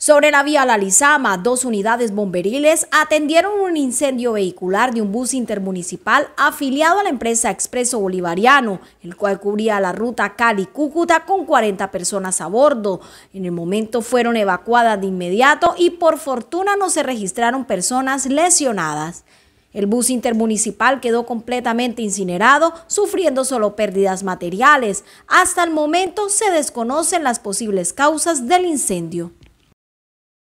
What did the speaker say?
Sobre la vía La Lizama, dos unidades bomberiles atendieron un incendio vehicular de un bus intermunicipal afiliado a la empresa Expreso Bolivariano, el cual cubría la ruta Cali-Cúcuta con 40 personas a bordo. En el momento fueron evacuadas de inmediato y por fortuna no se registraron personas lesionadas. El bus intermunicipal quedó completamente incinerado, sufriendo solo pérdidas materiales. Hasta el momento se desconocen las posibles causas del incendio.